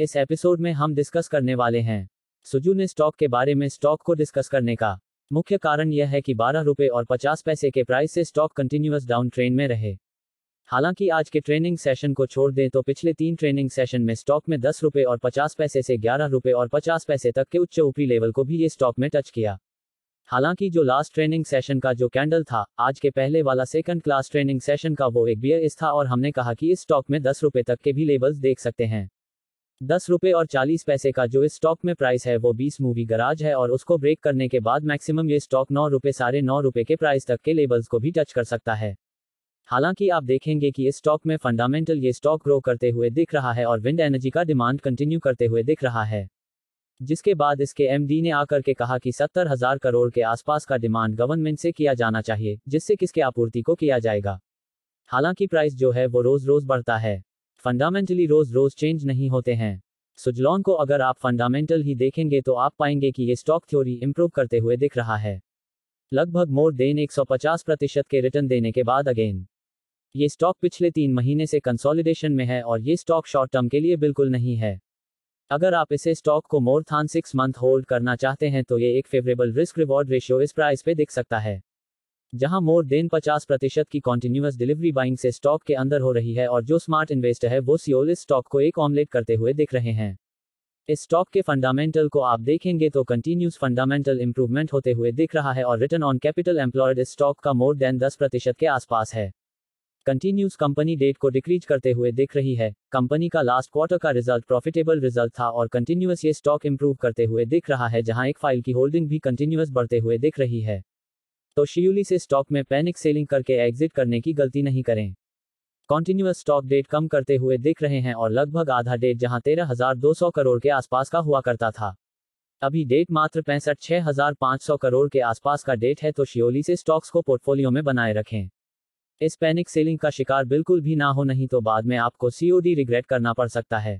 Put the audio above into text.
इस एपिसोड में हम डिस्कस करने वाले हैं सुजू ने स्टॉक के बारे में स्टॉक को डिस्कस करने का मुख्य कारण यह है कि बारह रुपये और पचास पैसे के प्राइस से स्टॉक कंटिन्यूस डाउन ट्रेन में रहे हालांकि आज के ट्रेनिंग सेशन को छोड़ दें तो पिछले तीन ट्रेनिंग सेशन में स्टॉक में दस रुपये और पचास पैसे से ग्यारह रुपये और पचास पैसे तक के उच्च ऊपरी लेवल को भी ये स्टॉक में टच किया हालांकि जो लास्ट ट्रेनिंग सेशन का जो कैंडल था आज के पहले वाला सेकंड क्लास ट्रेनिंग सेशन का वो एक बियर इस था और हमने कहा कि इस स्टॉक में दस रुपये तक के भी लेवल्स देख सकते हैं दस रुपये और चालीस पैसे का जो इस स्टॉक में प्राइस है वो बीस मूवी गराज है और उसको ब्रेक करने के बाद मैक्सिमम ये स्टॉक नौ रुपये साढ़े नौ रुपये के प्राइस तक के लेवल्स को भी टच कर सकता है हालांकि आप देखेंगे कि इस स्टॉक में फंडामेंटल ये स्टॉक ग्रो करते हुए दिख रहा है और विंड एनर्जी का डिमांड कंटिन्यू करते हुए दिख रहा है जिसके बाद इसके एम ने आकर के कहा कि सत्तर हजार करोड़ के आसपास का डिमांड गवर्नमेंट से किया जाना चाहिए जिससे किसके आपूर्ति को किया जाएगा हालांकि प्राइस जो है वो रोज रोज बढ़ता है फंडामेंटली रोज रोज चेंज नहीं होते हैं सुजलॉन को अगर आप फंडामेंटल ही देखेंगे तो आप पाएंगे कि ये स्टॉक थ्योरी इंप्रूव करते हुए दिख रहा है लगभग मोर देन 150 प्रतिशत के रिटर्न देने के बाद अगेन ये स्टॉक पिछले तीन महीने से कंसोलिडेशन में है और ये स्टॉक शॉर्ट टर्म के लिए बिल्कुल नहीं है अगर आप इसे स्टॉक को more than six month hold करना चाहते हैं तो ये एक फेवरेबल रिस्क रिवॉर्ड रेशियो इस प्राइस पे दिख सकता है जहां मोर देन 50 प्रतिशत की कॉन्टिन्यूस डिलीवरी बाइंग से स्टॉक के अंदर हो रही है और जो स्मार्ट इन्वेस्टर है वो सियोल इस स्टॉक को एक ऑमलेट करते हुए देख रहे हैं इस स्टॉक के फंडामेंटल को आप देखेंगे तो कंटिन्यूस फंडामेंटल इंप्रूवमेंट होते हुए दिख रहा है और रिटर्न ऑन कैपिटल एम्प्लॉयड इस स्टॉक का मोर देन 10 प्रतिशत के आसपास है कंटिन्यूस कंपनी डेट को डिक्रीज करते हुए दिख रही है कंपनी का लास्ट क्वार्टर का रिजल्ट प्रॉफिटेबल रिजल्ट था और कंटिन्यूस ये स्टॉक इंप्रूव करते हुए दिख रहा है जहां एक फाइल की होल्डिंग भी कंटिन्यूस बढ़ते हुए दिख रही है तो शियुली से स्टॉक में पैनिक सेलिंग करके एग्जिट करने की गलती नहीं करें कॉन्टिन्यूस स्टॉक डेट कम करते हुए दिख रहे हैं और लगभग आधा डेट जहां तेरह हजार दो सौ करोड़ के आसपास का हुआ करता था अभी डेट मात्र पैंसठ छह हजार पाँच सौ करोड़ के आसपास का डेट है तो शियोली से स्टॉक्स को पोर्टफोलियो में बनाए रखें इस पैनिक सेलिंग का शिकार बिल्कुल भी ना हो नहीं तो बाद में आपको सी रिग्रेट करना पड़ सकता है